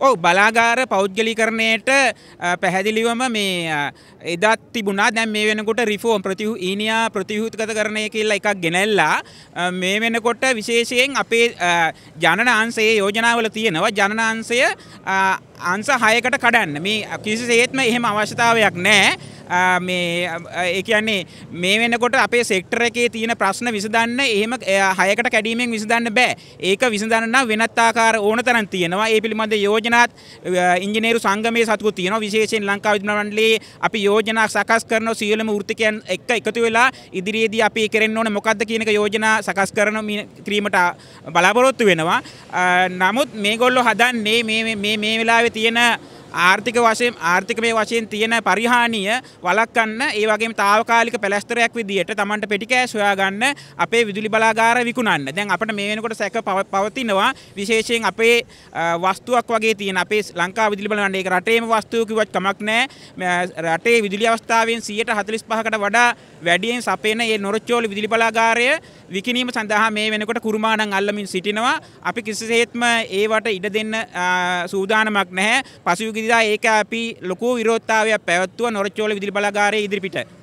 ඔව බලාගාර පෞද්ගලිකරණයට පැහැදිලිවම මේ එදත් තිබුණා දැන් මේ වෙනකොට රිෆෝම් ප්‍රතිහු ඊනියා ප්‍රතිහූතගත කරණය කියලා එකක් ගෙනල්ලා මේ වෙනකොට විශේෂයෙන් අපේ ජනනාංශයේ යෝජනාවල තියෙනවා ජනනාංශය අංශ 6කට කඩන්න මේ කිසිසේත්ම එහෙම අවශ්‍යතාවයක් නැහැ මේ ඒ කියන්නේ මේ වෙනකොට අපේ සෙක්ටර එකේ තියෙන ප්‍රශ්න විසඳන්න එහෙම හයකට කැඩීමෙන් විසඳන්න බෑ. ඒක විසඳන්න නම් වෙනත් ආකාර ඕන තරම් තියෙනවා. ඒ පිළිබඳ යෝජනාත් ඉංජිනේරු සංගමයේ සතුව තියෙනවා. විශේෂයෙන් ලංකා විද්‍යාල මණ්ඩලයේ අපි යෝජනා සකස් කරන සියලුම වෘත්තිකයන් එක්ක එකතු වෙලා ඉදිරියේදී අපි කරෙන්න ඕන මොකක්ද කියන එක යෝජනා සකස් කරන ක්‍රීමට බලාපොරොත්තු වෙනවා. නමුත් මේගොල්ලෝ හදන්නේ මේ මේ වෙලාවේ තියෙන ආර්ථික වශයෙන් ආර්ථිකමය වශයෙන් තියෙන පරිහානිය වළක්වන්න ඒ වගේම తాවකාලික පැලැස්තරයක් විදියට Tamanට පෙටිකෑ සොයාගන්න අපේ විදුලි බලාගාර විකුණන්න. දැන් අපිට මේ වෙනකොට සැක පවතිනවා විශේෂයෙන් අපේ වස්තුවක් වගේ තියෙන අපේ ලංකා විදුලි බලන්න ඒක රටේම වස්තුව කිව්වත් කමක් නැහැ. රටේ විදුලි අවස්ථාවෙන් 145කට වඩා වැඩියෙන් සපයන මේ නොරොච්චෝල විදුලි බලාගාරය විකිණීම සඳහා මේ වෙනකොට කුරුමානම් අල්ලමින් සිටිනවා. අපි කිසිසේත්ම ඒවට ඉඩ දෙන්න සූදානමක් නැහැ. පසුගිය ඉදිරිදා ඒකෑපී ලොකු විරෝධතාවයක් පැවැත්වුවා නොරච්චෝල විදුලි බලාගාරයේ ඉදිරිපිට.